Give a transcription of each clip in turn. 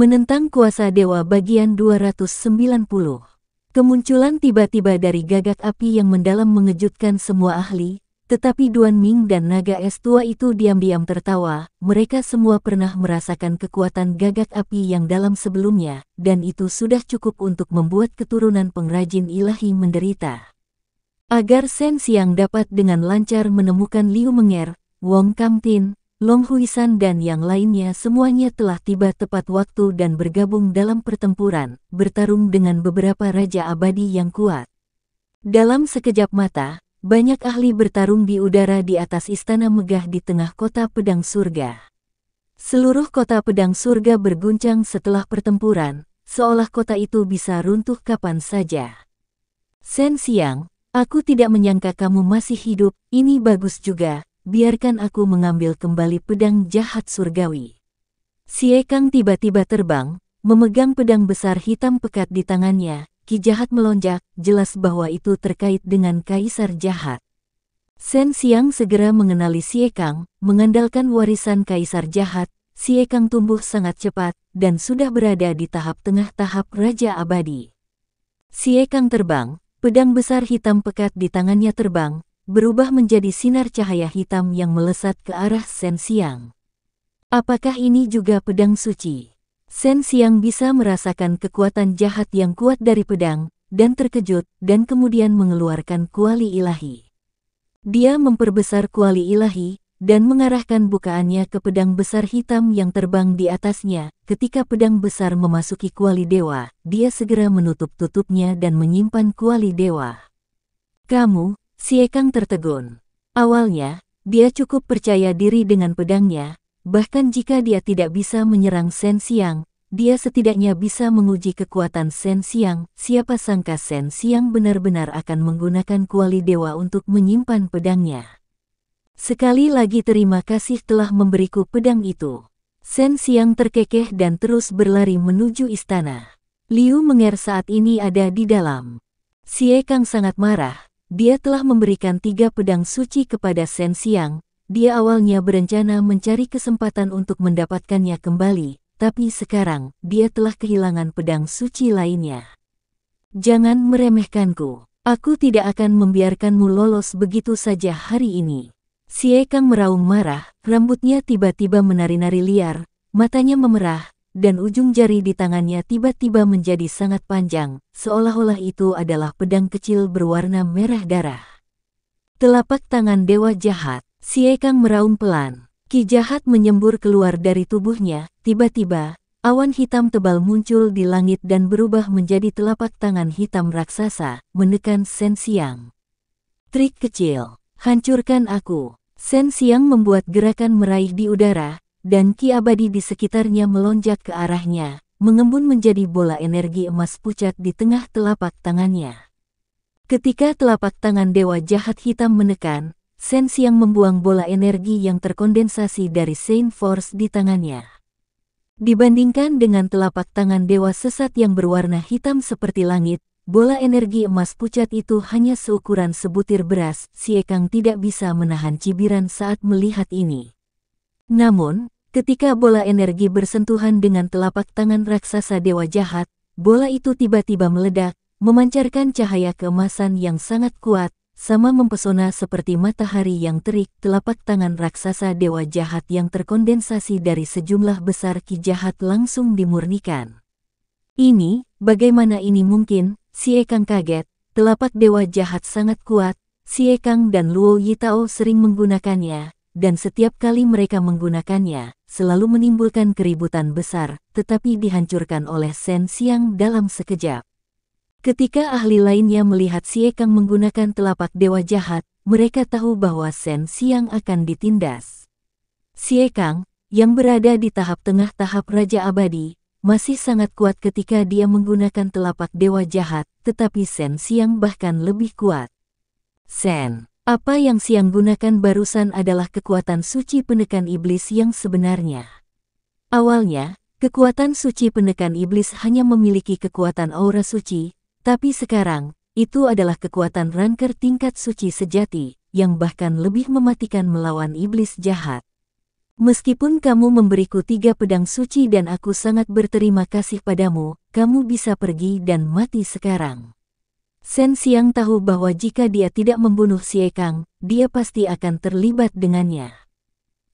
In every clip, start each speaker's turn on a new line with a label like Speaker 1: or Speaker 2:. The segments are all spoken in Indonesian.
Speaker 1: Menentang kuasa dewa bagian 290. Kemunculan tiba-tiba dari gagak api yang mendalam mengejutkan semua ahli, tetapi Duan Ming dan naga es tua itu diam-diam tertawa, mereka semua pernah merasakan kekuatan gagak api yang dalam sebelumnya, dan itu sudah cukup untuk membuat keturunan pengrajin ilahi menderita. Agar Sen Siang dapat dengan lancar menemukan Liu Menger, Wong Tin. Long Huisan dan yang lainnya semuanya telah tiba tepat waktu dan bergabung dalam pertempuran, bertarung dengan beberapa raja abadi yang kuat. Dalam sekejap mata, banyak ahli bertarung di udara di atas istana megah di tengah kota pedang surga. Seluruh kota pedang surga berguncang setelah pertempuran, seolah kota itu bisa runtuh kapan saja. Sen Siang, aku tidak menyangka kamu masih hidup, ini bagus juga, biarkan aku mengambil kembali pedang jahat surgawi. Ekang tiba-tiba terbang, memegang pedang besar hitam pekat di tangannya, ki jahat melonjak, jelas bahwa itu terkait dengan kaisar jahat. Sen Siang segera mengenali Ekang, mengandalkan warisan kaisar jahat, Ekang tumbuh sangat cepat, dan sudah berada di tahap tengah tahap Raja Abadi. Ekang terbang, pedang besar hitam pekat di tangannya terbang, berubah menjadi sinar cahaya hitam yang melesat ke arah Sen Siang. Apakah ini juga pedang suci? Sen Siang bisa merasakan kekuatan jahat yang kuat dari pedang, dan terkejut, dan kemudian mengeluarkan kuali ilahi. Dia memperbesar kuali ilahi, dan mengarahkan bukaannya ke pedang besar hitam yang terbang di atasnya. Ketika pedang besar memasuki kuali dewa, dia segera menutup tutupnya dan menyimpan kuali dewa. Kamu, Si Siekang tertegun. Awalnya, dia cukup percaya diri dengan pedangnya, bahkan jika dia tidak bisa menyerang Sen Siang, dia setidaknya bisa menguji kekuatan Sen Siang. Siapa sangka Sen Siang benar-benar akan menggunakan kuali dewa untuk menyimpan pedangnya. Sekali lagi terima kasih telah memberiku pedang itu. Sen Siang terkekeh dan terus berlari menuju istana. Liu Menger saat ini ada di dalam. Si Kang sangat marah, dia telah memberikan tiga pedang suci kepada Sen Siang. Dia awalnya berencana mencari kesempatan untuk mendapatkannya kembali, tapi sekarang dia telah kehilangan pedang suci lainnya. Jangan meremehkanku. Aku tidak akan membiarkanmu lolos begitu saja hari ini. Kang meraung marah, rambutnya tiba-tiba menari-nari liar, matanya memerah, dan ujung jari di tangannya tiba-tiba menjadi sangat panjang, seolah-olah itu adalah pedang kecil berwarna merah darah. Telapak tangan Dewa Jahat, si Ekang meraung pelan. Ki Jahat menyembur keluar dari tubuhnya, tiba-tiba, awan hitam tebal muncul di langit dan berubah menjadi telapak tangan hitam raksasa, menekan Sen Siang. Trik kecil, hancurkan aku. Sen Siang membuat gerakan meraih di udara, dan ki abadi di sekitarnya melonjak ke arahnya, mengembun menjadi bola energi emas pucat di tengah telapak tangannya. Ketika telapak tangan dewa jahat hitam menekan, Sensi yang membuang bola energi yang terkondensasi dari Saint Force di tangannya. Dibandingkan dengan telapak tangan dewa sesat yang berwarna hitam seperti langit, bola energi emas pucat itu hanya seukuran sebutir beras, Siekang tidak bisa menahan cibiran saat melihat ini. Namun, ketika bola energi bersentuhan dengan telapak tangan raksasa dewa jahat, bola itu tiba-tiba meledak, memancarkan cahaya keemasan yang sangat kuat, sama mempesona seperti matahari yang terik telapak tangan raksasa dewa jahat yang terkondensasi dari sejumlah besar ki jahat langsung dimurnikan. Ini, bagaimana ini mungkin, si Ekang kaget, telapak dewa jahat sangat kuat, si Ekang dan Luo Yitao sering menggunakannya, dan setiap kali mereka menggunakannya, selalu menimbulkan keributan besar, tetapi dihancurkan oleh Sen Siang dalam sekejap. Ketika ahli lainnya melihat Kang menggunakan telapak dewa jahat, mereka tahu bahwa Sen Siang akan ditindas. Kang, yang berada di tahap tengah tahap Raja Abadi, masih sangat kuat ketika dia menggunakan telapak dewa jahat, tetapi Sen Siang bahkan lebih kuat. Sen apa yang Siang gunakan barusan adalah kekuatan suci penekan iblis yang sebenarnya. Awalnya, kekuatan suci penekan iblis hanya memiliki kekuatan aura suci, tapi sekarang, itu adalah kekuatan ranker tingkat suci sejati, yang bahkan lebih mematikan melawan iblis jahat. Meskipun kamu memberiku tiga pedang suci dan aku sangat berterima kasih padamu, kamu bisa pergi dan mati sekarang. Sen Siang tahu bahwa jika dia tidak membunuh Xie Kang, dia pasti akan terlibat dengannya.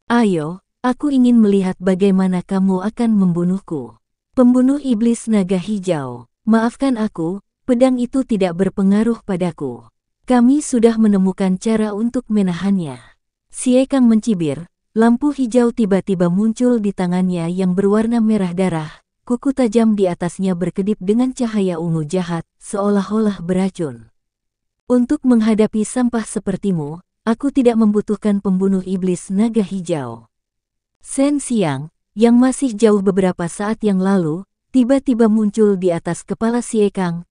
Speaker 1: Ayo, aku ingin melihat bagaimana kamu akan membunuhku. Pembunuh iblis naga hijau, maafkan aku, pedang itu tidak berpengaruh padaku. Kami sudah menemukan cara untuk menahannya. Xie Kang mencibir, lampu hijau tiba-tiba muncul di tangannya yang berwarna merah darah, Kuku tajam di atasnya berkedip dengan cahaya ungu jahat, seolah-olah beracun. Untuk menghadapi sampah sepertimu, aku tidak membutuhkan pembunuh iblis naga hijau. Sen Siang, yang masih jauh beberapa saat yang lalu, tiba-tiba muncul di atas kepala Siekang.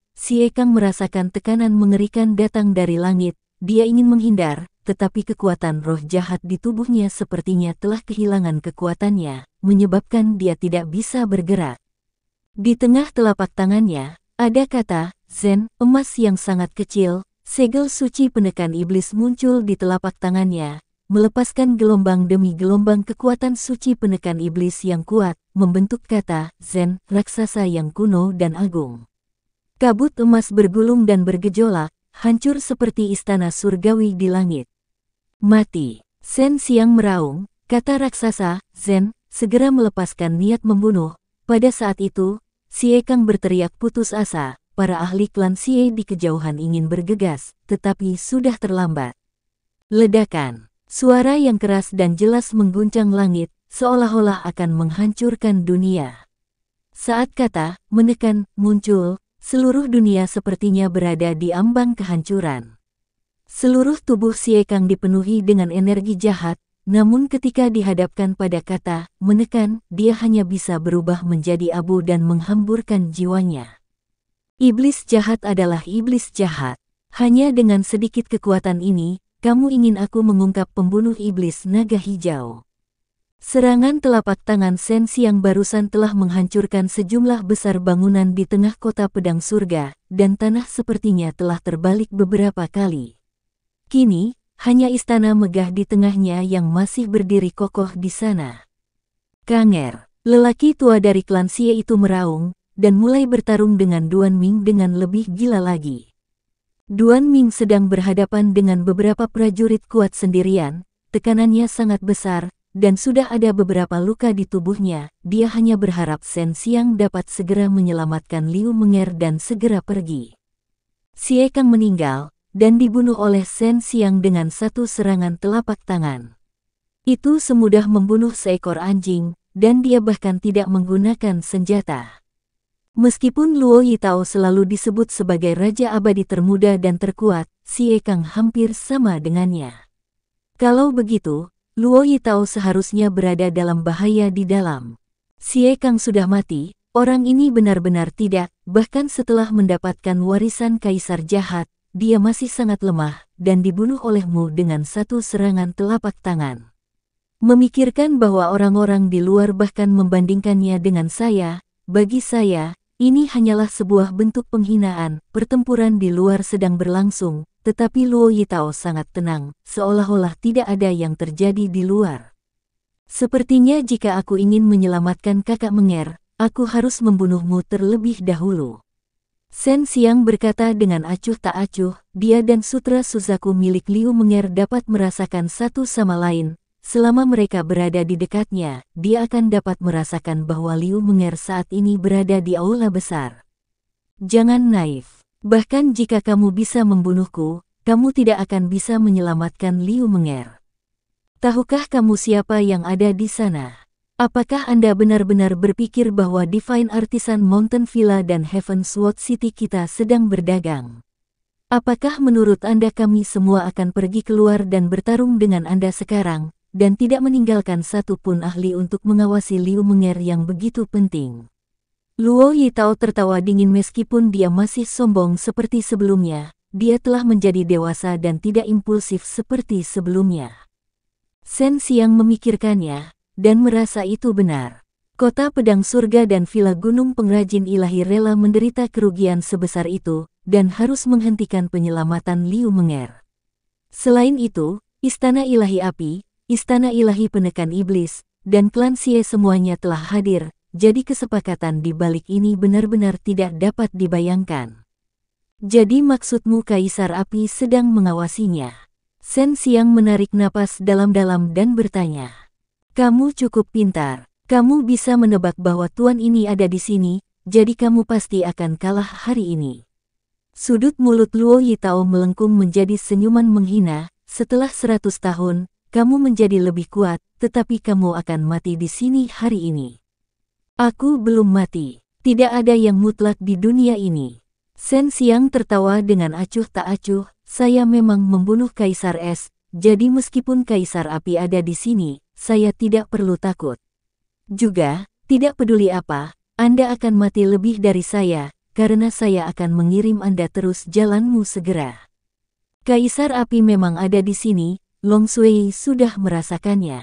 Speaker 1: Kang merasakan tekanan mengerikan datang dari langit, dia ingin menghindar, tetapi kekuatan roh jahat di tubuhnya sepertinya telah kehilangan kekuatannya, menyebabkan dia tidak bisa bergerak. Di tengah telapak tangannya, ada kata, Zen, emas yang sangat kecil, segel suci penekan iblis muncul di telapak tangannya, melepaskan gelombang demi gelombang kekuatan suci penekan iblis yang kuat, membentuk kata, Zen, raksasa yang kuno dan agung. Kabut emas bergulung dan bergejolak, hancur seperti istana surgawi di langit. Mati, Zen siang meraung, kata raksasa, Zen, segera melepaskan niat membunuh, pada saat itu, Xie Kang berteriak putus asa, para ahli klan Xie di kejauhan ingin bergegas, tetapi sudah terlambat. Ledakan, suara yang keras dan jelas mengguncang langit, seolah-olah akan menghancurkan dunia. Saat kata, menekan, muncul, seluruh dunia sepertinya berada di ambang kehancuran. Seluruh tubuh kang dipenuhi dengan energi jahat, namun ketika dihadapkan pada kata menekan, dia hanya bisa berubah menjadi abu dan menghamburkan jiwanya. Iblis jahat adalah iblis jahat. Hanya dengan sedikit kekuatan ini, kamu ingin aku mengungkap pembunuh iblis naga hijau. Serangan telapak tangan Sensi yang barusan telah menghancurkan sejumlah besar bangunan di tengah kota pedang surga, dan tanah sepertinya telah terbalik beberapa kali. Kini, hanya istana megah di tengahnya yang masih berdiri kokoh di sana. Kanger, lelaki tua dari klan Xie itu meraung, dan mulai bertarung dengan Duan Ming dengan lebih gila lagi. Duan Ming sedang berhadapan dengan beberapa prajurit kuat sendirian, tekanannya sangat besar, dan sudah ada beberapa luka di tubuhnya, dia hanya berharap Sen Siang dapat segera menyelamatkan Liu Menger dan segera pergi. Xie Kang meninggal, dan dibunuh oleh Sen Siang dengan satu serangan telapak tangan. Itu semudah membunuh seekor anjing, dan dia bahkan tidak menggunakan senjata. Meskipun Luo Yitao selalu disebut sebagai Raja Abadi termuda dan terkuat, Si Kang hampir sama dengannya. Kalau begitu, Luo Yitao seharusnya berada dalam bahaya di dalam. Si Kang sudah mati, orang ini benar-benar tidak, bahkan setelah mendapatkan warisan kaisar jahat, dia masih sangat lemah dan dibunuh olehmu dengan satu serangan telapak tangan. Memikirkan bahwa orang-orang di luar bahkan membandingkannya dengan saya, bagi saya, ini hanyalah sebuah bentuk penghinaan, pertempuran di luar sedang berlangsung, tetapi Luo Yitao sangat tenang, seolah-olah tidak ada yang terjadi di luar. Sepertinya jika aku ingin menyelamatkan kakak Menger, aku harus membunuhmu terlebih dahulu. Sen Siang berkata dengan acuh tak acuh, dia dan Sutra Suzaku milik Liu Menger dapat merasakan satu sama lain. Selama mereka berada di dekatnya, dia akan dapat merasakan bahwa Liu Menger saat ini berada di aula besar. Jangan naif. Bahkan jika kamu bisa membunuhku, kamu tidak akan bisa menyelamatkan Liu Menger. Tahukah kamu siapa yang ada di sana? Apakah Anda benar-benar berpikir bahwa Divine Artisan Mountain Villa dan Heaven Sword City kita sedang berdagang? Apakah menurut Anda kami semua akan pergi keluar dan bertarung dengan Anda sekarang, dan tidak meninggalkan satu pun ahli untuk mengawasi Liu Menger yang begitu penting? Luo Yitao tertawa dingin meskipun dia masih sombong seperti sebelumnya, dia telah menjadi dewasa dan tidak impulsif seperti sebelumnya. Sen Siang memikirkannya, dan merasa itu benar. Kota Pedang Surga dan Villa Gunung Pengrajin Ilahi rela menderita kerugian sebesar itu, dan harus menghentikan penyelamatan Liu Menger. Selain itu, Istana Ilahi Api, Istana Ilahi Penekan Iblis, dan klan Sie semuanya telah hadir, jadi kesepakatan di balik ini benar-benar tidak dapat dibayangkan. Jadi maksudmu Kaisar Api sedang mengawasinya? Sen Siang menarik napas dalam-dalam dan bertanya. Kamu cukup pintar. Kamu bisa menebak bahwa tuan ini ada di sini, jadi kamu pasti akan kalah hari ini. Sudut mulut Luo Yitao melengkung menjadi senyuman menghina, setelah seratus tahun, kamu menjadi lebih kuat, tetapi kamu akan mati di sini hari ini. Aku belum mati. Tidak ada yang mutlak di dunia ini. Sen Siang tertawa dengan acuh tak acuh, saya memang membunuh Kaisar Es, jadi meskipun Kaisar Api ada di sini, saya tidak perlu takut. Juga, tidak peduli apa, Anda akan mati lebih dari saya, karena saya akan mengirim Anda terus jalanmu segera. Kaisar api memang ada di sini, Long Sui sudah merasakannya.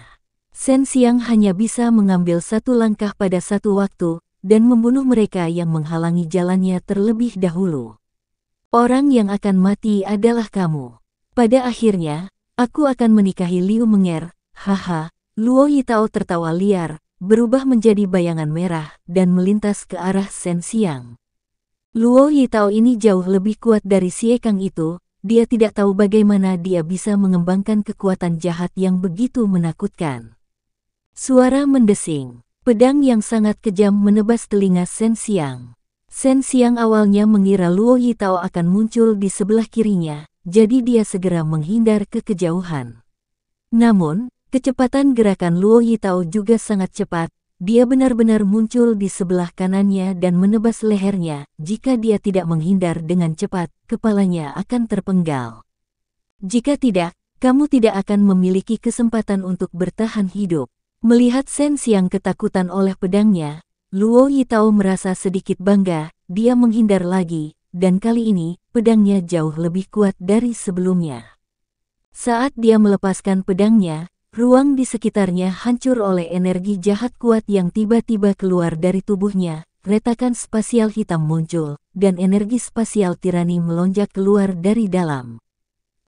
Speaker 1: Sen Siang hanya bisa mengambil satu langkah pada satu waktu, dan membunuh mereka yang menghalangi jalannya terlebih dahulu. Orang yang akan mati adalah kamu. Pada akhirnya, aku akan menikahi Liu Menger, haha, Luo Yitao tertawa liar, berubah menjadi bayangan merah dan melintas ke arah Shen Xiang. Luo Yitao ini jauh lebih kuat dari Xie Kang itu, dia tidak tahu bagaimana dia bisa mengembangkan kekuatan jahat yang begitu menakutkan. Suara mendesing, pedang yang sangat kejam menebas telinga Shen Xiang. Shen Xiang awalnya mengira Luo Yitao akan muncul di sebelah kirinya, jadi dia segera menghindar ke kejauhan. Namun, Kecepatan gerakan Luo Yitao juga sangat cepat, dia benar-benar muncul di sebelah kanannya dan menebas lehernya. Jika dia tidak menghindar dengan cepat, kepalanya akan terpenggal. Jika tidak, kamu tidak akan memiliki kesempatan untuk bertahan hidup. Melihat Sensi yang ketakutan oleh pedangnya, Luo Yitao merasa sedikit bangga, dia menghindar lagi, dan kali ini, pedangnya jauh lebih kuat dari sebelumnya. Saat dia melepaskan pedangnya, Ruang di sekitarnya hancur oleh energi jahat kuat yang tiba-tiba keluar dari tubuhnya. Retakan spasial hitam muncul, dan energi spasial tirani melonjak keluar dari dalam.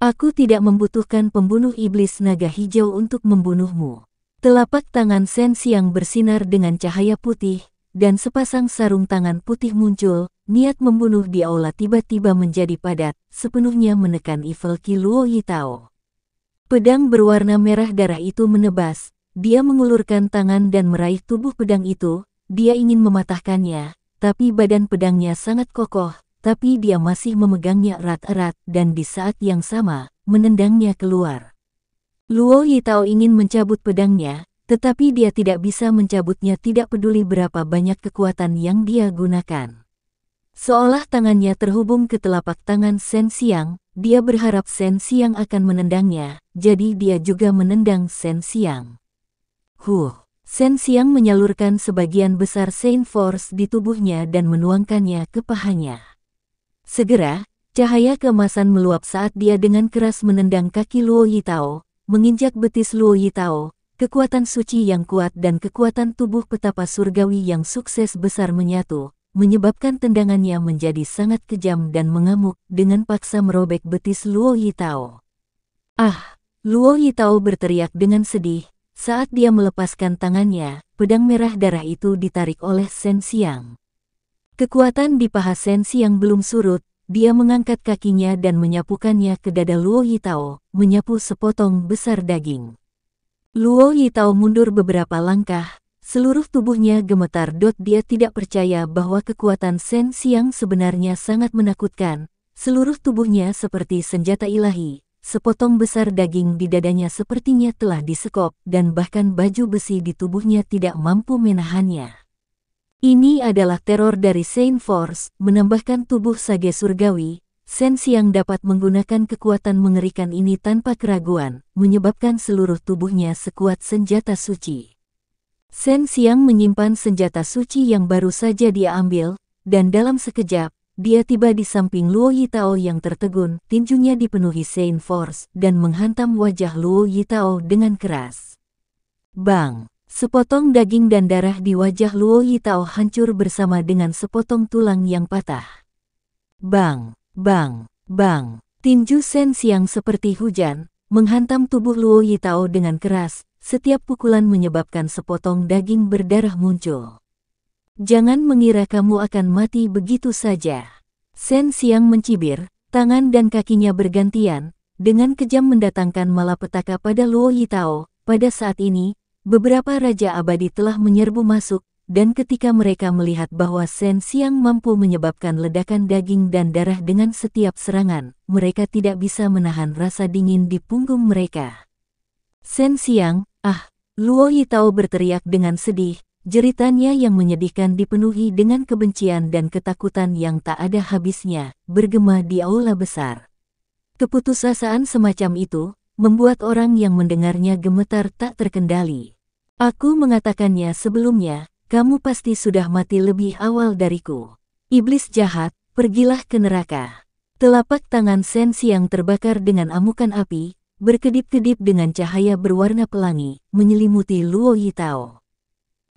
Speaker 1: Aku tidak membutuhkan pembunuh iblis naga hijau untuk membunuhmu. Telapak tangan Sen yang bersinar dengan cahaya putih, dan sepasang sarung tangan putih muncul, niat membunuh di aula tiba-tiba menjadi padat, sepenuhnya menekan Evil Kiluo Yitao. Pedang berwarna merah darah itu menebas, dia mengulurkan tangan dan meraih tubuh pedang itu, dia ingin mematahkannya, tapi badan pedangnya sangat kokoh, tapi dia masih memegangnya erat-erat dan di saat yang sama, menendangnya keluar. Luo Yitao ingin mencabut pedangnya, tetapi dia tidak bisa mencabutnya tidak peduli berapa banyak kekuatan yang dia gunakan. Seolah tangannya terhubung ke telapak tangan Sen Xiang, dia berharap Sen Siang akan menendangnya, jadi dia juga menendang Sen Siang. Huh! Sen Siang menyalurkan sebagian besar Saint Force di tubuhnya dan menuangkannya ke pahanya. Segera, cahaya kemasan meluap saat dia dengan keras menendang kaki Luo Yitao, menginjak betis Luo Yitao, kekuatan suci yang kuat dan kekuatan tubuh petapa surgawi yang sukses besar menyatu, menyebabkan tendangannya menjadi sangat kejam dan mengamuk dengan paksa merobek betis Luo Yitao. Ah! Luo Yitao berteriak dengan sedih, saat dia melepaskan tangannya, pedang merah darah itu ditarik oleh Sen Siang. Kekuatan di paha Sen Siang belum surut, dia mengangkat kakinya dan menyapukannya ke dada Luo Yitao, menyapu sepotong besar daging. Luo Yitao mundur beberapa langkah, Seluruh tubuhnya gemetar. Dia tidak percaya bahwa kekuatan Sen Siang sebenarnya sangat menakutkan. Seluruh tubuhnya seperti senjata ilahi. Sepotong besar daging di dadanya sepertinya telah disekop, dan bahkan baju besi di tubuhnya tidak mampu menahannya. Ini adalah teror dari Saint Force, menambahkan tubuh Sage Surgawi, Sen Siang dapat menggunakan kekuatan mengerikan ini tanpa keraguan, menyebabkan seluruh tubuhnya sekuat senjata suci. Sen Siang menyimpan senjata suci yang baru saja dia ambil, dan dalam sekejap, dia tiba di samping Luo Yitao yang tertegun, tinjunya dipenuhi Sein Force, dan menghantam wajah Luo Yitao dengan keras. Bang! Sepotong daging dan darah di wajah Luo Yitao hancur bersama dengan sepotong tulang yang patah. Bang! Bang! Bang! Tinju Sen Siang seperti hujan, menghantam tubuh Luo Yitao dengan keras, setiap pukulan menyebabkan sepotong daging berdarah muncul. Jangan mengira kamu akan mati begitu saja. Sen Siang mencibir, tangan dan kakinya bergantian, dengan kejam mendatangkan malapetaka pada Luo Yitao. Pada saat ini, beberapa Raja Abadi telah menyerbu masuk, dan ketika mereka melihat bahwa Sen Siang mampu menyebabkan ledakan daging dan darah dengan setiap serangan, mereka tidak bisa menahan rasa dingin di punggung mereka. Sen Siang, Ah, Luo Yitao berteriak dengan sedih, jeritannya yang menyedihkan dipenuhi dengan kebencian dan ketakutan yang tak ada habisnya, bergema di aula besar. Keputusasaan semacam itu, membuat orang yang mendengarnya gemetar tak terkendali. Aku mengatakannya sebelumnya, kamu pasti sudah mati lebih awal dariku. Iblis jahat, pergilah ke neraka. Telapak tangan Sen Siang terbakar dengan amukan api, berkedip-kedip dengan cahaya berwarna pelangi, menyelimuti Luo Yitao.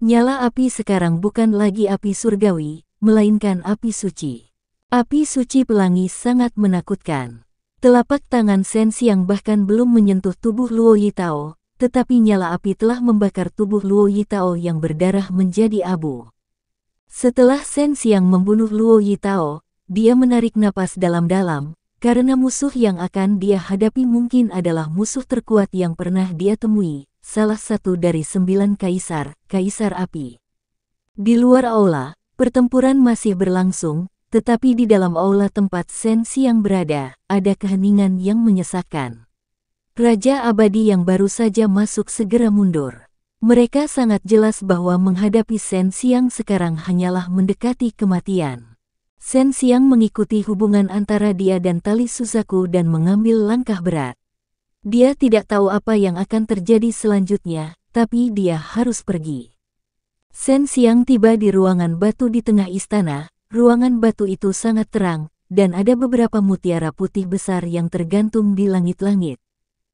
Speaker 1: Nyala api sekarang bukan lagi api surgawi, melainkan api suci. Api suci pelangi sangat menakutkan. Telapak tangan Sensi yang bahkan belum menyentuh tubuh Luo Yitao, tetapi nyala api telah membakar tubuh Luo Yitao yang berdarah menjadi abu. Setelah Sensi yang membunuh Luo Yitao, dia menarik napas dalam-dalam, karena musuh yang akan dia hadapi mungkin adalah musuh terkuat yang pernah dia temui, salah satu dari sembilan kaisar, Kaisar Api. Di luar aula, pertempuran masih berlangsung, tetapi di dalam aula tempat Sensi yang berada, ada keheningan yang menyesakkan. Raja abadi yang baru saja masuk segera mundur. Mereka sangat jelas bahwa menghadapi Sensi yang sekarang hanyalah mendekati kematian. Sen Siang mengikuti hubungan antara dia dan tali Suzaku dan mengambil langkah berat. Dia tidak tahu apa yang akan terjadi selanjutnya, tapi dia harus pergi. Sen Siang tiba di ruangan batu di tengah istana, ruangan batu itu sangat terang, dan ada beberapa mutiara putih besar yang tergantung di langit-langit.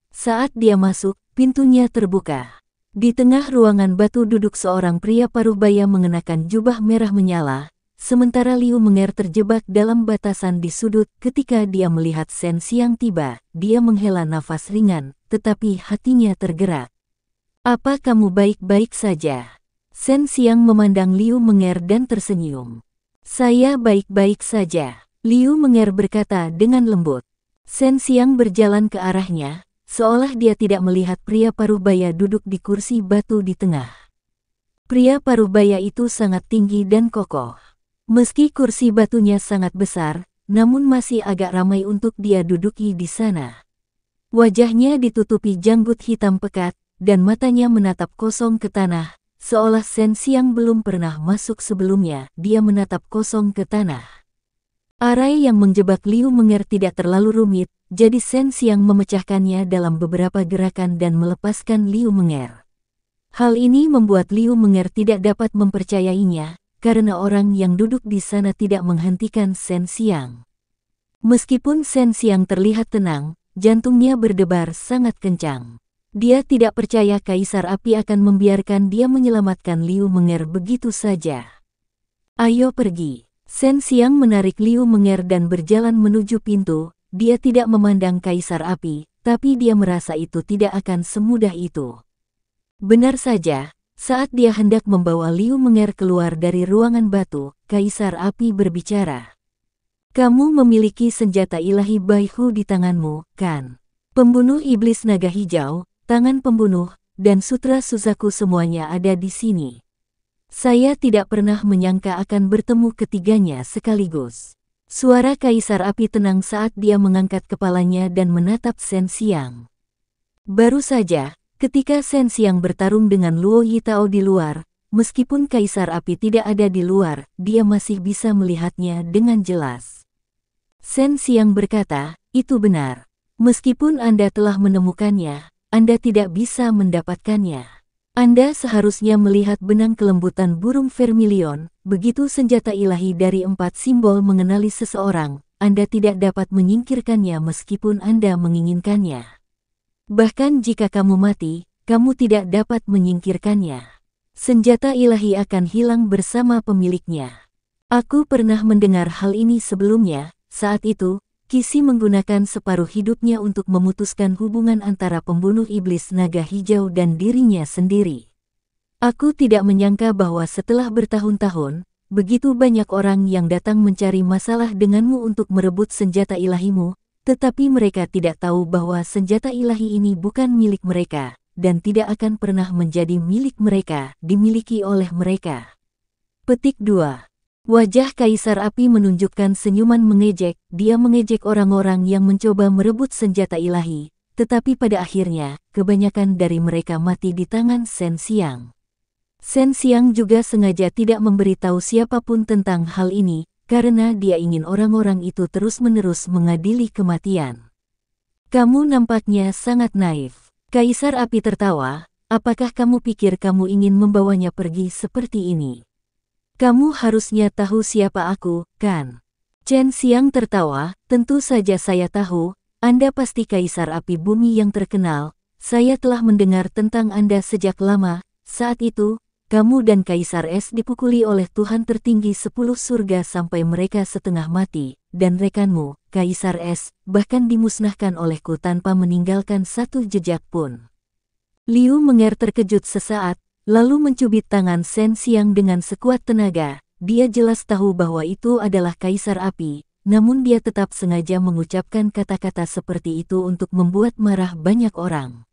Speaker 1: Saat dia masuk, pintunya terbuka. Di tengah ruangan batu duduk seorang pria paruh baya mengenakan jubah merah menyala, sementara Liu Menger terjebak dalam batasan di sudut ketika dia melihat Sen Siang tiba, dia menghela nafas ringan, tetapi hatinya tergerak. Apa kamu baik-baik saja? Sen Siang memandang Liu Menger dan tersenyum. Saya baik-baik saja, Liu Menger berkata dengan lembut. Sen Siang berjalan ke arahnya, seolah dia tidak melihat pria paruh baya duduk di kursi batu di tengah. Pria paruh baya itu sangat tinggi dan kokoh. Meski kursi batunya sangat besar, namun masih agak ramai untuk dia duduki di sana. Wajahnya ditutupi janggut hitam pekat, dan matanya menatap kosong ke tanah, seolah Sen Siang belum pernah masuk sebelumnya, dia menatap kosong ke tanah. Arai yang menjebak Liu Menger tidak terlalu rumit, jadi Sen Siang memecahkannya dalam beberapa gerakan dan melepaskan Liu Menger. Hal ini membuat Liu Menger tidak dapat mempercayainya, karena orang yang duduk di sana tidak menghentikan Sen Siang. Meskipun Sen Siang terlihat tenang, jantungnya berdebar sangat kencang. Dia tidak percaya Kaisar Api akan membiarkan dia menyelamatkan Liu Menger begitu saja. Ayo pergi. Sen Siang menarik Liu Menger dan berjalan menuju pintu. Dia tidak memandang Kaisar Api, tapi dia merasa itu tidak akan semudah itu. Benar saja, saat dia hendak membawa Liu Menger keluar dari ruangan batu, Kaisar Api berbicara. Kamu memiliki senjata ilahi Baihu di tanganmu, kan? Pembunuh iblis naga hijau, tangan pembunuh, dan sutra Suzaku semuanya ada di sini. Saya tidak pernah menyangka akan bertemu ketiganya sekaligus. Suara Kaisar Api tenang saat dia mengangkat kepalanya dan menatap Sen Siang. Baru saja, Ketika Sen Xiang bertarung dengan Luo Yitao di luar, meskipun Kaisar Api tidak ada di luar, dia masih bisa melihatnya dengan jelas. Sen Xiang berkata, itu benar. Meskipun Anda telah menemukannya, Anda tidak bisa mendapatkannya. Anda seharusnya melihat benang kelembutan burung vermilion, begitu senjata ilahi dari empat simbol mengenali seseorang, Anda tidak dapat menyingkirkannya meskipun Anda menginginkannya. Bahkan jika kamu mati, kamu tidak dapat menyingkirkannya. Senjata ilahi akan hilang bersama pemiliknya. Aku pernah mendengar hal ini sebelumnya, saat itu, Kisi menggunakan separuh hidupnya untuk memutuskan hubungan antara pembunuh iblis naga hijau dan dirinya sendiri. Aku tidak menyangka bahwa setelah bertahun-tahun, begitu banyak orang yang datang mencari masalah denganmu untuk merebut senjata ilahimu, tetapi mereka tidak tahu bahwa senjata ilahi ini bukan milik mereka, dan tidak akan pernah menjadi milik mereka, dimiliki oleh mereka. Petik 2. Wajah Kaisar Api menunjukkan senyuman mengejek, dia mengejek orang-orang yang mencoba merebut senjata ilahi, tetapi pada akhirnya, kebanyakan dari mereka mati di tangan Sen Siang. Sen Siang juga sengaja tidak memberitahu siapapun tentang hal ini, karena dia ingin orang-orang itu terus-menerus mengadili kematian. Kamu nampaknya sangat naif. Kaisar api tertawa, apakah kamu pikir kamu ingin membawanya pergi seperti ini? Kamu harusnya tahu siapa aku, kan? Chen Xiang tertawa, tentu saja saya tahu, Anda pasti kaisar api bumi yang terkenal, saya telah mendengar tentang Anda sejak lama, saat itu, kamu dan Kaisar S dipukuli oleh Tuhan tertinggi sepuluh surga sampai mereka setengah mati, dan rekanmu, Kaisar S, bahkan dimusnahkan olehku tanpa meninggalkan satu jejak pun. Liu Menger terkejut sesaat, lalu mencubit tangan Sen Siang dengan sekuat tenaga. Dia jelas tahu bahwa itu adalah Kaisar Api, namun dia tetap sengaja mengucapkan kata-kata seperti itu untuk membuat marah banyak orang.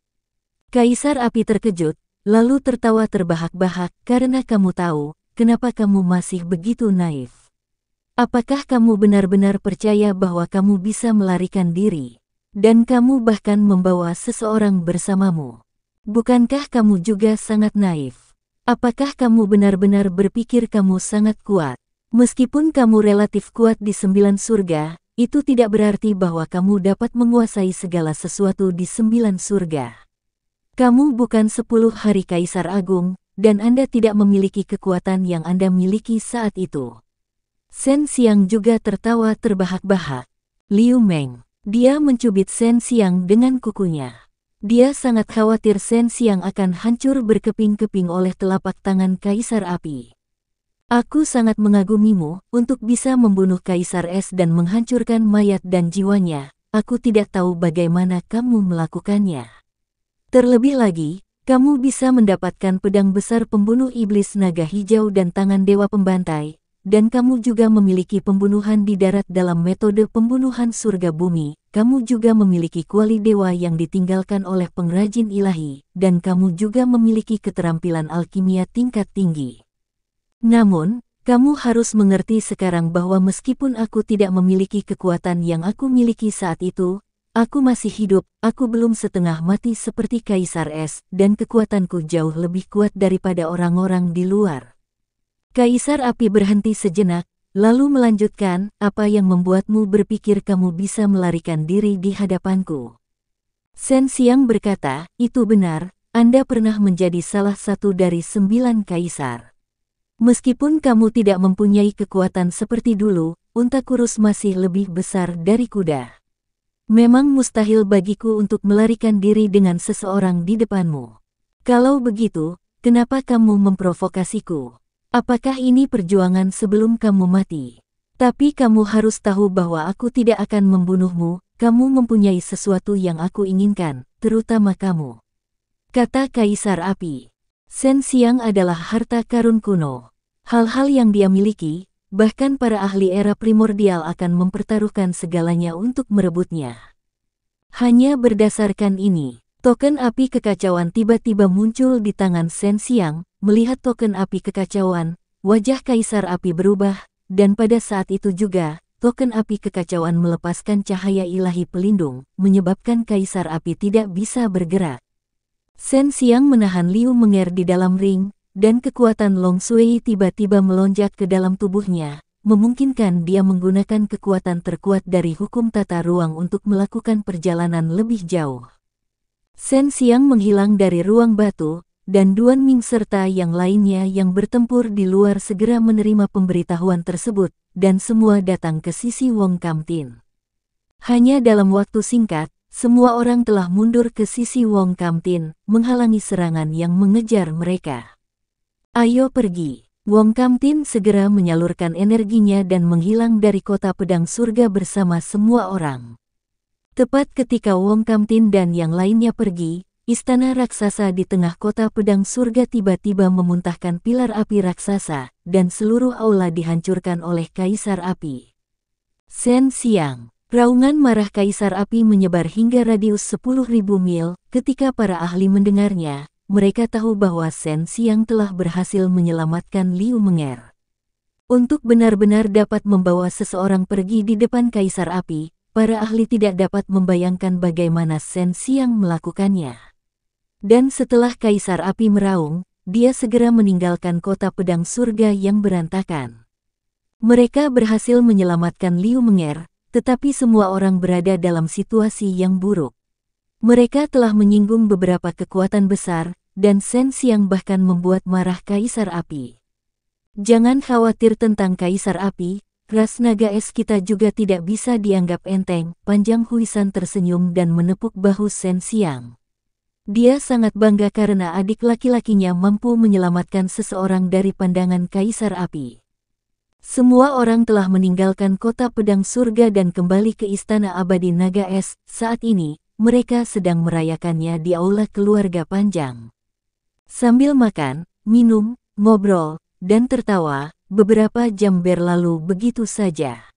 Speaker 1: Kaisar Api terkejut, lalu tertawa terbahak-bahak karena kamu tahu kenapa kamu masih begitu naif. Apakah kamu benar-benar percaya bahwa kamu bisa melarikan diri, dan kamu bahkan membawa seseorang bersamamu? Bukankah kamu juga sangat naif? Apakah kamu benar-benar berpikir kamu sangat kuat? Meskipun kamu relatif kuat di sembilan surga, itu tidak berarti bahwa kamu dapat menguasai segala sesuatu di sembilan surga. Kamu bukan sepuluh hari Kaisar Agung, dan Anda tidak memiliki kekuatan yang Anda miliki saat itu. Shen Xiang juga tertawa terbahak-bahak. Liu Meng. Dia mencubit Shen Xiang dengan kukunya. Dia sangat khawatir Shen Xiang akan hancur berkeping-keping oleh telapak tangan Kaisar Api. Aku sangat mengagumimu untuk bisa membunuh Kaisar Es dan menghancurkan mayat dan jiwanya. Aku tidak tahu bagaimana kamu melakukannya. Terlebih lagi, kamu bisa mendapatkan pedang besar pembunuh iblis naga hijau dan tangan dewa pembantai, dan kamu juga memiliki pembunuhan di darat dalam metode pembunuhan surga bumi. Kamu juga memiliki kuali dewa yang ditinggalkan oleh pengrajin ilahi, dan kamu juga memiliki keterampilan alkimia tingkat tinggi. Namun, kamu harus mengerti sekarang bahwa meskipun aku tidak memiliki kekuatan yang aku miliki saat itu, Aku masih hidup, aku belum setengah mati seperti Kaisar Es, dan kekuatanku jauh lebih kuat daripada orang-orang di luar. Kaisar Api berhenti sejenak, lalu melanjutkan, apa yang membuatmu berpikir kamu bisa melarikan diri di hadapanku? Sen Siang berkata, itu benar, Anda pernah menjadi salah satu dari sembilan Kaisar. Meskipun kamu tidak mempunyai kekuatan seperti dulu, unta kurus masih lebih besar dari kuda. Memang mustahil bagiku untuk melarikan diri dengan seseorang di depanmu. Kalau begitu, kenapa kamu memprovokasiku? Apakah ini perjuangan sebelum kamu mati? Tapi kamu harus tahu bahwa aku tidak akan membunuhmu, kamu mempunyai sesuatu yang aku inginkan, terutama kamu. Kata Kaisar Api. Sen Siang adalah harta karun kuno. Hal-hal yang dia miliki, bahkan para ahli era primordial akan mempertaruhkan segalanya untuk merebutnya. Hanya berdasarkan ini, token api kekacauan tiba-tiba muncul di tangan Sen Siang, melihat token api kekacauan, wajah Kaisar Api berubah, dan pada saat itu juga, token api kekacauan melepaskan cahaya ilahi pelindung, menyebabkan Kaisar Api tidak bisa bergerak. Sen Siang menahan Liu Menger di dalam ring, dan kekuatan Long Sui tiba-tiba melonjak ke dalam tubuhnya, memungkinkan dia menggunakan kekuatan terkuat dari hukum tata ruang untuk melakukan perjalanan lebih jauh. Sen Siang menghilang dari ruang batu, dan Duan Ming serta yang lainnya yang bertempur di luar segera menerima pemberitahuan tersebut, dan semua datang ke sisi Wong Kam Tin. Hanya dalam waktu singkat, semua orang telah mundur ke sisi Wong Kam Tin, menghalangi serangan yang mengejar mereka. Ayo pergi. Wong Kam Tin segera menyalurkan energinya dan menghilang dari kota pedang surga bersama semua orang. Tepat ketika Wong Kam Tin dan yang lainnya pergi, istana raksasa di tengah kota pedang surga tiba-tiba memuntahkan pilar api raksasa, dan seluruh aula dihancurkan oleh kaisar api. Sen Siang Raungan marah Kaisar Api menyebar hingga radius 10.000 mil ketika para ahli mendengarnya, mereka tahu bahwa Shen Xiang telah berhasil menyelamatkan Liu Menger. Untuk benar-benar dapat membawa seseorang pergi di depan Kaisar Api, para ahli tidak dapat membayangkan bagaimana Shen Xiang melakukannya. Dan setelah Kaisar Api meraung, dia segera meninggalkan kota pedang surga yang berantakan. Mereka berhasil menyelamatkan Liu Menger, tetapi semua orang berada dalam situasi yang buruk. Mereka telah menyinggung beberapa kekuatan besar, dan Sensi yang bahkan membuat marah Kaisar Api. Jangan khawatir tentang Kaisar Api, ras naga es kita juga tidak bisa dianggap enteng, panjang Huisan tersenyum dan menepuk bahu Sen Siang. Dia sangat bangga karena adik laki-lakinya mampu menyelamatkan seseorang dari pandangan Kaisar Api. Semua orang telah meninggalkan kota pedang surga dan kembali ke istana abadi naga es, saat ini mereka sedang merayakannya di aula keluarga panjang. Sambil makan, minum, ngobrol, dan tertawa, beberapa jam berlalu begitu saja.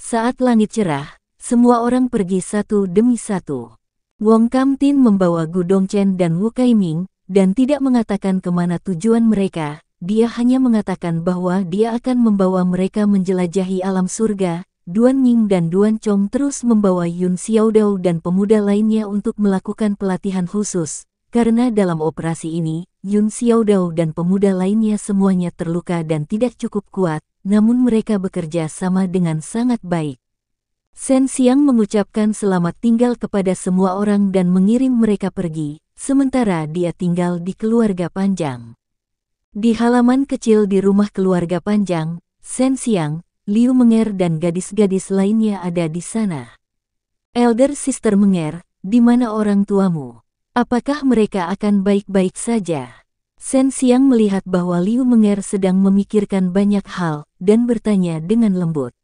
Speaker 1: Saat langit cerah, semua orang pergi satu demi satu. Wong Kam Tin membawa Gu Chen dan Wu Ming, dan tidak mengatakan kemana tujuan mereka, dia hanya mengatakan bahwa dia akan membawa mereka menjelajahi alam surga, Duan Ying dan Duan Chong terus membawa Yun Xiaodao dan pemuda lainnya untuk melakukan pelatihan khusus, karena dalam operasi ini, Yun Xiaodao dan pemuda lainnya semuanya terluka dan tidak cukup kuat, namun mereka bekerja sama dengan sangat baik. Sen Xiang mengucapkan selamat tinggal kepada semua orang dan mengirim mereka pergi, sementara dia tinggal di keluarga panjang. Di halaman kecil di rumah keluarga panjang, Sen Xiang, Liu Menger dan gadis-gadis lainnya ada di sana. Elder Sister Menger, di mana orang tuamu? Apakah mereka akan baik-baik saja? Sen Siang melihat bahwa Liu Menger sedang memikirkan banyak hal dan bertanya dengan lembut.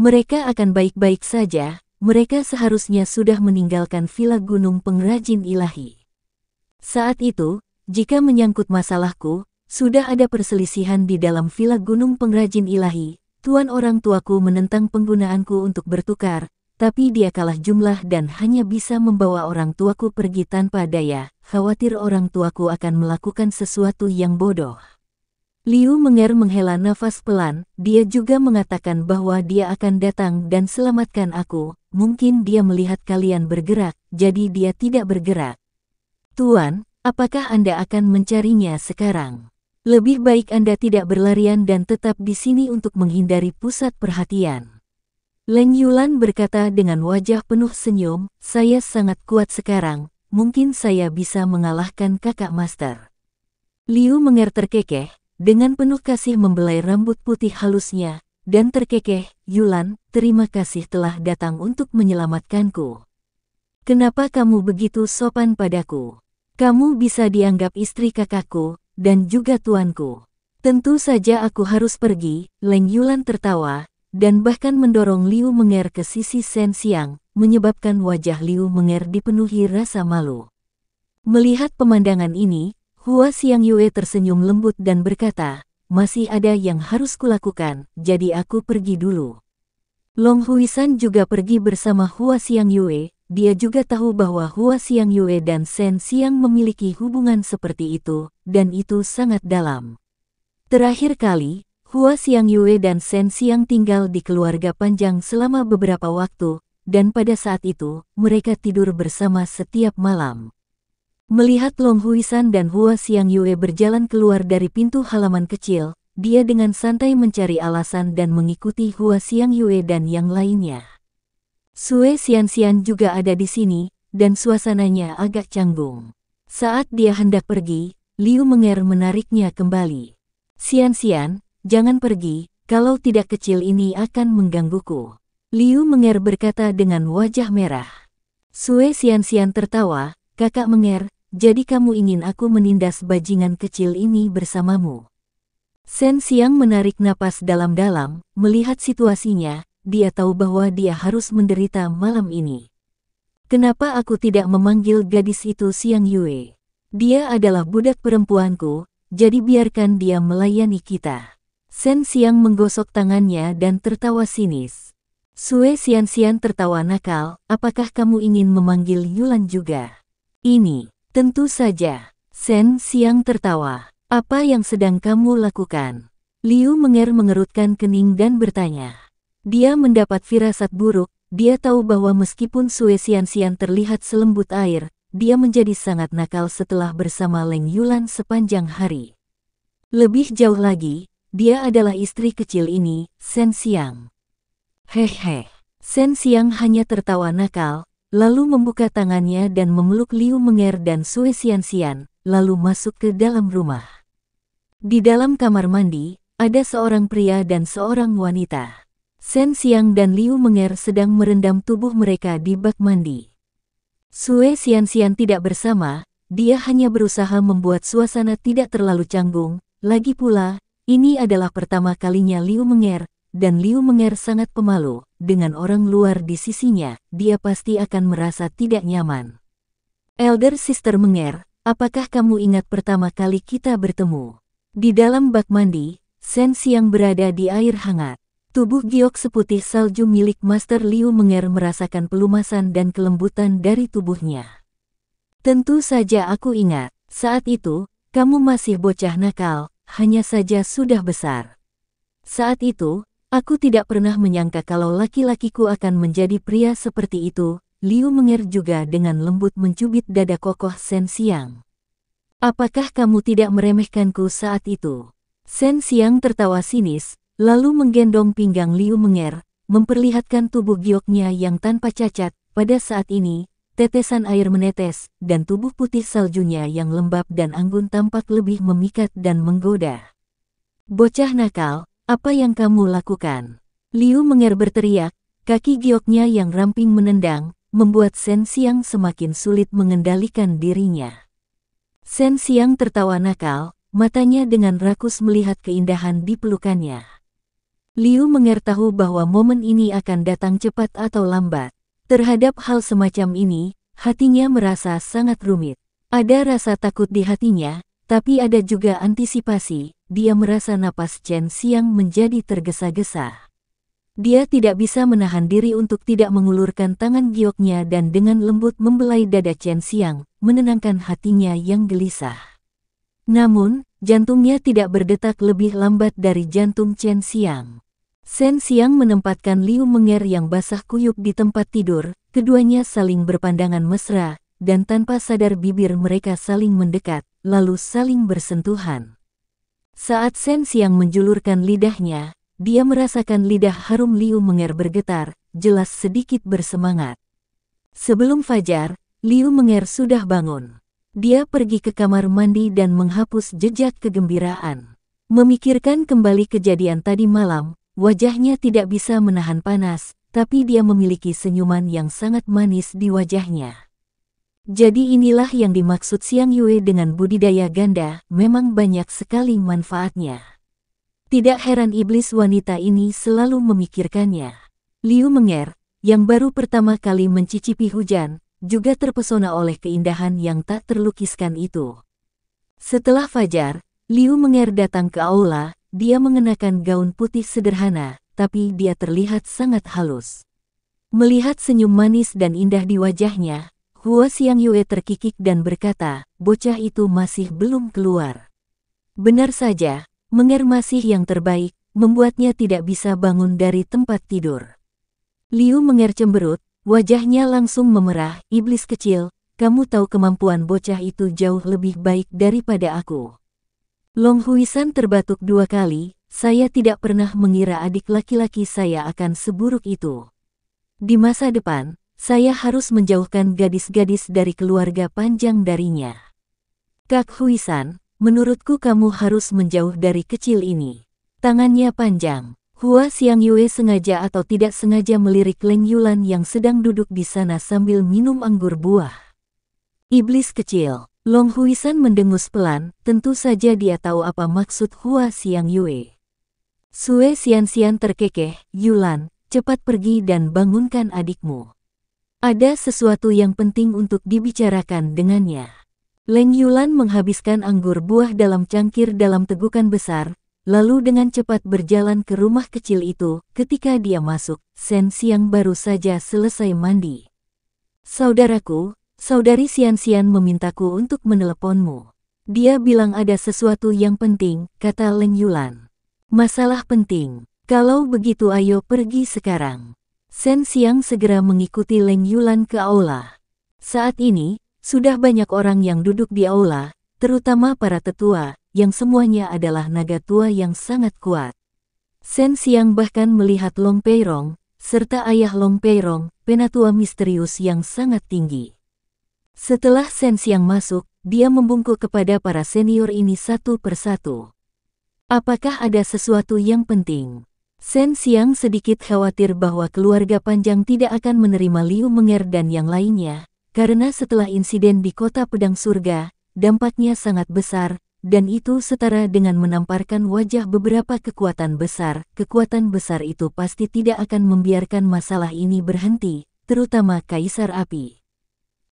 Speaker 1: Mereka akan baik-baik saja, mereka seharusnya sudah meninggalkan Villa Gunung Pengrajin Ilahi. Saat itu, jika menyangkut masalahku, sudah ada perselisihan di dalam Villa Gunung Pengrajin Ilahi, Tuan orang tuaku menentang penggunaanku untuk bertukar, tapi dia kalah jumlah dan hanya bisa membawa orang tuaku pergi tanpa daya, khawatir orang tuaku akan melakukan sesuatu yang bodoh. Liu Menger menghela nafas pelan, dia juga mengatakan bahwa dia akan datang dan selamatkan aku, mungkin dia melihat kalian bergerak, jadi dia tidak bergerak. Tuan, apakah Anda akan mencarinya sekarang? Lebih baik Anda tidak berlarian dan tetap di sini untuk menghindari pusat perhatian. Leng Yulan berkata dengan wajah penuh senyum, saya sangat kuat sekarang, mungkin saya bisa mengalahkan kakak master. Liu Menger terkekeh, dengan penuh kasih membelai rambut putih halusnya, dan terkekeh, Yulan, terima kasih telah datang untuk menyelamatkanku. Kenapa kamu begitu sopan padaku? Kamu bisa dianggap istri kakakku, dan juga tuanku. Tentu saja aku harus pergi, Leng Yulan tertawa, dan bahkan mendorong Liu Menger ke sisi Sen Siang, menyebabkan wajah Liu Menger dipenuhi rasa malu. Melihat pemandangan ini, Hua Siang Yue tersenyum lembut dan berkata, masih ada yang harus kulakukan, jadi aku pergi dulu. Long Huisan juga pergi bersama Hua Siang Yue, dia juga tahu bahwa Hua Xiang Yue dan Shen Siang memiliki hubungan seperti itu, dan itu sangat dalam. Terakhir kali, Hua Xiang Yue dan Shen Siang tinggal di keluarga panjang selama beberapa waktu, dan pada saat itu, mereka tidur bersama setiap malam. Melihat Long Huisan dan Hua Xiang Yue berjalan keluar dari pintu halaman kecil, dia dengan santai mencari alasan dan mengikuti Hua Xiang Yue dan yang lainnya. Sue Sian-Sian juga ada di sini, dan suasananya agak canggung. Saat dia hendak pergi, Liu Menger menariknya kembali. Sian-Sian, jangan pergi, kalau tidak kecil ini akan menggangguku. Liu Menger berkata dengan wajah merah. Sue Sian-Sian tertawa, kakak Menger, jadi kamu ingin aku menindas bajingan kecil ini bersamamu. Sen Siang menarik napas dalam-dalam, melihat situasinya, dia tahu bahwa dia harus menderita malam ini. Kenapa aku tidak memanggil gadis itu Siang Yue? Dia adalah budak perempuanku, jadi biarkan dia melayani kita. Sen Siang menggosok tangannya dan tertawa sinis. Sue Sian Sian tertawa nakal, apakah kamu ingin memanggil Yulan juga? Ini, tentu saja. Sen Siang tertawa. Apa yang sedang kamu lakukan? Liu Menger mengerutkan kening dan bertanya. Dia mendapat firasat buruk, dia tahu bahwa meskipun Sue Sian terlihat selembut air, dia menjadi sangat nakal setelah bersama Leng Yulan sepanjang hari. Lebih jauh lagi, dia adalah istri kecil ini, Sen Siang. Hehe, Sen Siang hanya tertawa nakal, lalu membuka tangannya dan memeluk Liu Menger dan Sue Sian, lalu masuk ke dalam rumah. Di dalam kamar mandi, ada seorang pria dan seorang wanita. Sen Xiang dan Liu Menger sedang merendam tubuh mereka di bak mandi. Sue Xian Xian tidak bersama, dia hanya berusaha membuat suasana tidak terlalu canggung. Lagi pula, ini adalah pertama kalinya Liu Menger, dan Liu Menger sangat pemalu. Dengan orang luar di sisinya, dia pasti akan merasa tidak nyaman. Elder Sister Menger, apakah kamu ingat pertama kali kita bertemu? Di dalam bak mandi, Sen Xiang berada di air hangat. Tubuh giok seputih salju milik Master Liu Menger merasakan pelumasan dan kelembutan dari tubuhnya. Tentu saja aku ingat, saat itu, kamu masih bocah nakal, hanya saja sudah besar. Saat itu, aku tidak pernah menyangka kalau laki-lakiku akan menjadi pria seperti itu, Liu Menger juga dengan lembut mencubit dada kokoh Sen Siang. Apakah kamu tidak meremehkanku saat itu? Sen Siang tertawa sinis, Lalu menggendong pinggang Liu Menger, memperlihatkan tubuh gioknya yang tanpa cacat, pada saat ini, tetesan air menetes, dan tubuh putih saljunya yang lembab dan anggun tampak lebih memikat dan menggoda. Bocah nakal, apa yang kamu lakukan? Liu Menger berteriak, kaki gioknya yang ramping menendang, membuat Sen Xiang semakin sulit mengendalikan dirinya. Sen Xiang tertawa nakal, matanya dengan rakus melihat keindahan di pelukannya. Liu mengertahu bahwa momen ini akan datang cepat atau lambat. Terhadap hal semacam ini, hatinya merasa sangat rumit. Ada rasa takut di hatinya, tapi ada juga antisipasi. Dia merasa napas Chen Xiang menjadi tergesa-gesa. Dia tidak bisa menahan diri untuk tidak mengulurkan tangan gioknya dan dengan lembut membelai dada Chen Xiang, menenangkan hatinya yang gelisah. Namun, jantungnya tidak berdetak lebih lambat dari jantung Chen Xiang. Sen Siang menempatkan Liu Menger yang basah kuyup di tempat tidur, keduanya saling berpandangan mesra, dan tanpa sadar bibir mereka saling mendekat, lalu saling bersentuhan. Saat Sen Siang menjulurkan lidahnya, dia merasakan lidah harum Liu Menger bergetar, jelas sedikit bersemangat. Sebelum fajar, Liu Menger sudah bangun. Dia pergi ke kamar mandi dan menghapus jejak kegembiraan. Memikirkan kembali kejadian tadi malam, Wajahnya tidak bisa menahan panas, tapi dia memiliki senyuman yang sangat manis di wajahnya. Jadi inilah yang dimaksud Siang Yue dengan budidaya ganda, memang banyak sekali manfaatnya. Tidak heran iblis wanita ini selalu memikirkannya. Liu Menger, yang baru pertama kali mencicipi hujan, juga terpesona oleh keindahan yang tak terlukiskan itu. Setelah fajar, Liu Menger datang ke aula, dia mengenakan gaun putih sederhana, tapi dia terlihat sangat halus. Melihat senyum manis dan indah di wajahnya, Hua Xiang Yue terkikik dan berkata, bocah itu masih belum keluar. Benar saja, Menger masih yang terbaik, membuatnya tidak bisa bangun dari tempat tidur. Liu Menger cemberut, wajahnya langsung memerah, iblis kecil, kamu tahu kemampuan bocah itu jauh lebih baik daripada aku. Long Huisan terbatuk dua kali, saya tidak pernah mengira adik laki-laki saya akan seburuk itu. Di masa depan, saya harus menjauhkan gadis-gadis dari keluarga panjang darinya. Kak Huisan, menurutku kamu harus menjauh dari kecil ini. Tangannya panjang. Hua Xiang Yue sengaja atau tidak sengaja melirik Leng Yulan yang sedang duduk di sana sambil minum anggur buah. Iblis kecil, Long Huisan mendengus pelan, tentu saja dia tahu apa maksud Hua Xiang Yue. Sue Xian Sian terkekeh, Yulan, cepat pergi dan bangunkan adikmu. Ada sesuatu yang penting untuk dibicarakan dengannya. Leng Yulan menghabiskan anggur buah dalam cangkir dalam tegukan besar, lalu dengan cepat berjalan ke rumah kecil itu. Ketika dia masuk, Sen Xiang baru saja selesai mandi. Saudaraku, Saudari Sian-Sian memintaku untuk meneleponmu. Dia bilang ada sesuatu yang penting, kata Leng Yulan. Masalah penting. Kalau begitu ayo pergi sekarang. Sen Siang segera mengikuti Leng Yulan ke aula. Saat ini, sudah banyak orang yang duduk di aula, terutama para tetua, yang semuanya adalah naga tua yang sangat kuat. Sen Siang bahkan melihat Long Peirong, serta ayah Long Peirong, penatua misterius yang sangat tinggi. Setelah Sen Siang masuk, dia membungkuk kepada para senior ini satu persatu. Apakah ada sesuatu yang penting? Sen Siang sedikit khawatir bahwa keluarga Panjang tidak akan menerima Liu Menger dan yang lainnya, karena setelah insiden di kota Pedang Surga, dampaknya sangat besar, dan itu setara dengan menamparkan wajah beberapa kekuatan besar. Kekuatan besar itu pasti tidak akan membiarkan masalah ini berhenti, terutama Kaisar Api.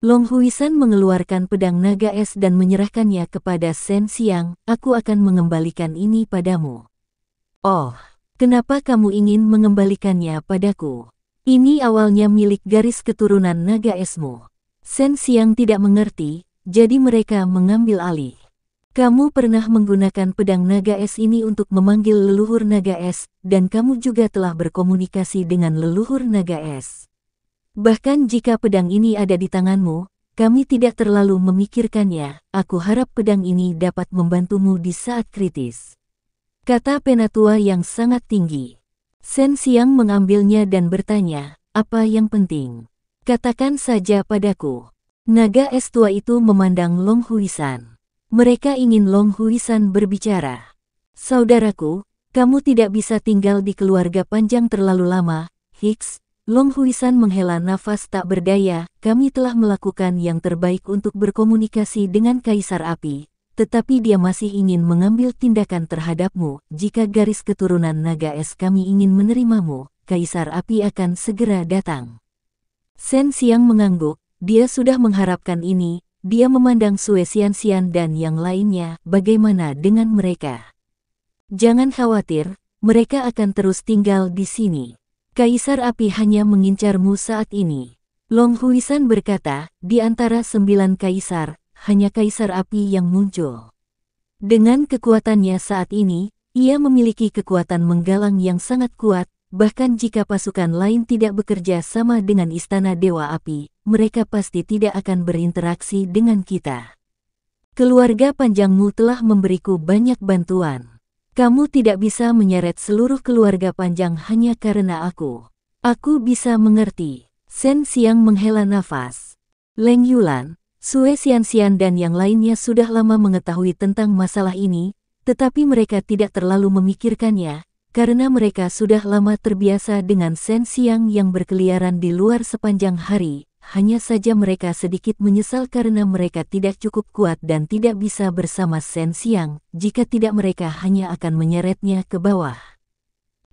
Speaker 1: Long Huisan mengeluarkan pedang naga es dan menyerahkannya kepada Sen Siang, aku akan mengembalikan ini padamu. Oh, kenapa kamu ingin mengembalikannya padaku? Ini awalnya milik garis keturunan naga esmu. Sen Siang tidak mengerti, jadi mereka mengambil alih. Kamu pernah menggunakan pedang naga es ini untuk memanggil leluhur naga es, dan kamu juga telah berkomunikasi dengan leluhur naga es. Bahkan jika pedang ini ada di tanganmu, kami tidak terlalu memikirkannya, aku harap pedang ini dapat membantumu di saat kritis. Kata penatua yang sangat tinggi. Sen Siang mengambilnya dan bertanya, apa yang penting? Katakan saja padaku. Naga es tua itu memandang Long Huisan. Mereka ingin Long Huisan berbicara. Saudaraku, kamu tidak bisa tinggal di keluarga panjang terlalu lama, Hicks, Long Huisan menghela nafas tak berdaya, kami telah melakukan yang terbaik untuk berkomunikasi dengan Kaisar Api, tetapi dia masih ingin mengambil tindakan terhadapmu, jika garis keturunan naga es kami ingin menerimamu, Kaisar Api akan segera datang. Sen Siang mengangguk, dia sudah mengharapkan ini, dia memandang Sue Sian Sian dan yang lainnya, bagaimana dengan mereka. Jangan khawatir, mereka akan terus tinggal di sini. Kaisar api hanya mengincarmu saat ini. Long Huisan berkata, di antara sembilan kaisar, hanya kaisar api yang muncul. Dengan kekuatannya saat ini, ia memiliki kekuatan menggalang yang sangat kuat, bahkan jika pasukan lain tidak bekerja sama dengan istana Dewa Api, mereka pasti tidak akan berinteraksi dengan kita. Keluarga panjangmu telah memberiku banyak bantuan. Kamu tidak bisa menyeret seluruh keluarga panjang hanya karena aku. Aku bisa mengerti. Sen Siang menghela nafas. Leng Yulan, Sue Xianxian dan yang lainnya sudah lama mengetahui tentang masalah ini, tetapi mereka tidak terlalu memikirkannya, karena mereka sudah lama terbiasa dengan Sen Siang yang berkeliaran di luar sepanjang hari, hanya saja mereka sedikit menyesal karena mereka tidak cukup kuat dan tidak bisa bersama Sen Siang, jika tidak mereka hanya akan menyeretnya ke bawah.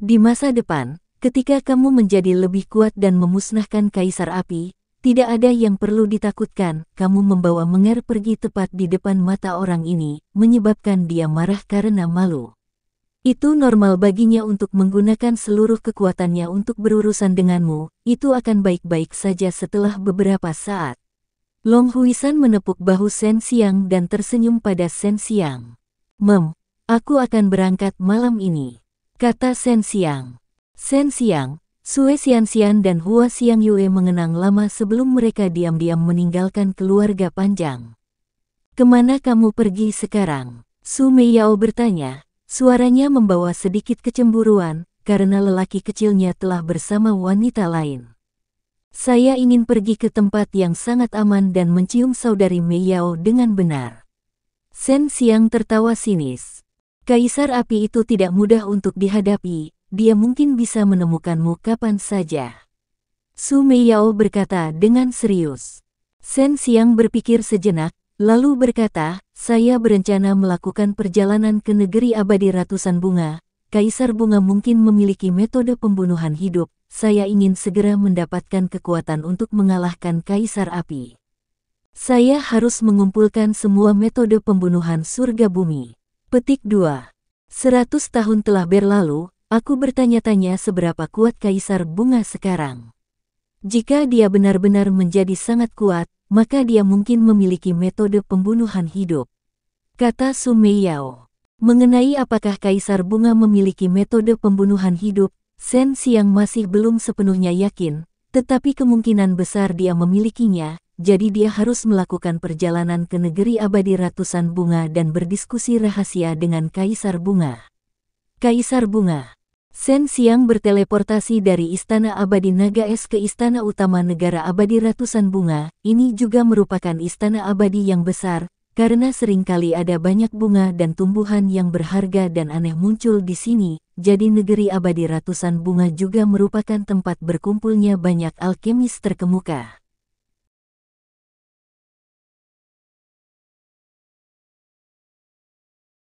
Speaker 1: Di masa depan, ketika kamu menjadi lebih kuat dan memusnahkan Kaisar Api, tidak ada yang perlu ditakutkan, kamu membawa mengar pergi tepat di depan mata orang ini, menyebabkan dia marah karena malu. Itu normal baginya untuk menggunakan seluruh kekuatannya untuk berurusan denganmu, itu akan baik-baik saja setelah beberapa saat. Long Huisan menepuk bahu Sen Siang dan tersenyum pada Sen Siang. Mem, aku akan berangkat malam ini, kata Sen Siang. Sen Siang, Sue Xian Xian dan Hua Xiang Yue mengenang lama sebelum mereka diam-diam meninggalkan keluarga panjang. Kemana kamu pergi sekarang? Su Meiyao bertanya, Suaranya membawa sedikit kecemburuan, karena lelaki kecilnya telah bersama wanita lain. Saya ingin pergi ke tempat yang sangat aman dan mencium saudari Meiyao dengan benar. Sen Siang tertawa sinis. Kaisar api itu tidak mudah untuk dihadapi, dia mungkin bisa menemukanmu kapan saja. Su Meiyao berkata dengan serius. Sen Siang berpikir sejenak, lalu berkata, saya berencana melakukan perjalanan ke negeri abadi ratusan bunga. Kaisar bunga mungkin memiliki metode pembunuhan hidup. Saya ingin segera mendapatkan kekuatan untuk mengalahkan kaisar api. Saya harus mengumpulkan semua metode pembunuhan surga bumi. Petik 2. Seratus tahun telah berlalu, aku bertanya-tanya seberapa kuat kaisar bunga sekarang. Jika dia benar-benar menjadi sangat kuat, maka dia mungkin memiliki metode pembunuhan hidup. Kata Sumeyao. Mengenai apakah Kaisar Bunga memiliki metode pembunuhan hidup, Sen Siang masih belum sepenuhnya yakin, tetapi kemungkinan besar dia memilikinya, jadi dia harus melakukan perjalanan ke negeri abadi ratusan bunga dan berdiskusi rahasia dengan Kaisar Bunga. Kaisar Bunga Sen Siang berteleportasi dari Istana Abadi Naga Es ke Istana Utama Negara Abadi Ratusan Bunga. Ini juga merupakan istana abadi yang besar, karena seringkali ada banyak bunga dan tumbuhan yang berharga dan aneh muncul di sini. Jadi negeri abadi ratusan bunga juga merupakan tempat berkumpulnya banyak alkemis terkemuka.